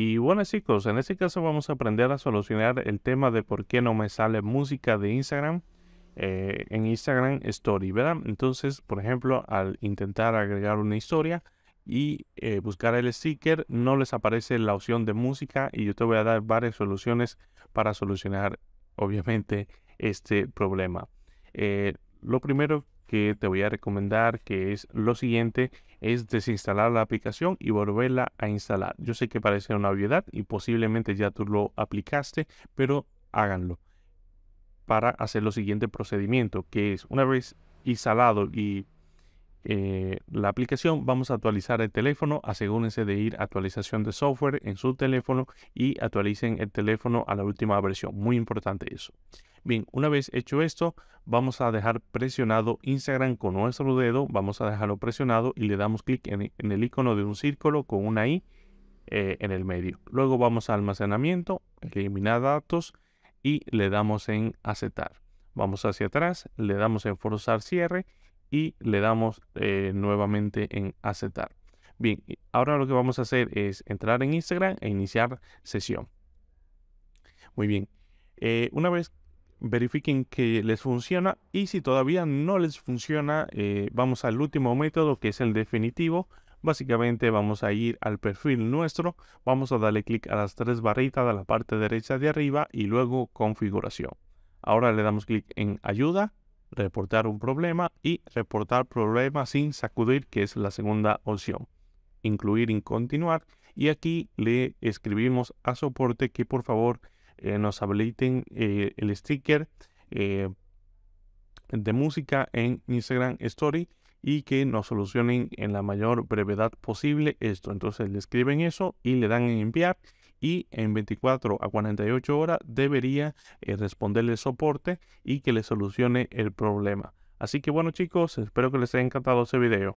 Y bueno chicos, en este caso vamos a aprender a solucionar el tema de por qué no me sale música de Instagram eh, en Instagram Story, ¿verdad? Entonces, por ejemplo, al intentar agregar una historia y eh, buscar el sticker, no les aparece la opción de música y yo te voy a dar varias soluciones para solucionar, obviamente, este problema. Eh, lo primero que te voy a recomendar que es lo siguiente es desinstalar la aplicación y volverla a instalar. Yo sé que parece una obviedad y posiblemente ya tú lo aplicaste, pero háganlo para hacer lo siguiente procedimiento, que es una vez instalado y eh, la aplicación, vamos a actualizar el teléfono. Asegúrense de ir a actualización de software en su teléfono y actualicen el teléfono a la última versión. Muy importante eso. Bien, una vez hecho esto, vamos a dejar presionado Instagram con nuestro dedo, vamos a dejarlo presionado y le damos clic en, el icono de un círculo con una I eh, en el medio. Luego vamos a almacenamiento, eliminar datos y le damos en aceptar. Vamos hacia atrás, le damos en forzar cierre y le damos eh, nuevamente en aceptar. Bien, ahora lo que vamos a hacer es entrar en Instagram e iniciar sesión. Muy bien, eh, una vez verifiquen que les funciona y si todavía no les funciona, eh, vamos al último método que es el definitivo. Básicamente vamos a ir al perfil nuestro, vamos a darle clic a las tres barritas de la parte derecha de arriba y luego configuración. Ahora le damos clic en ayuda, reportar un problema y reportar problema sin sacudir, que es la segunda opción. Incluir y continuar. Y aquí le escribimos a soporte que por favor eh, nos habiliten eh, el sticker eh, de música en Instagram Story y que nos solucionen en la mayor brevedad posible esto. Entonces le escriben eso y le dan en enviar y en 24 a 48 horas debería responderle soporte y que le solucione el problema. Así que bueno chicos, espero que les haya encantado ese video.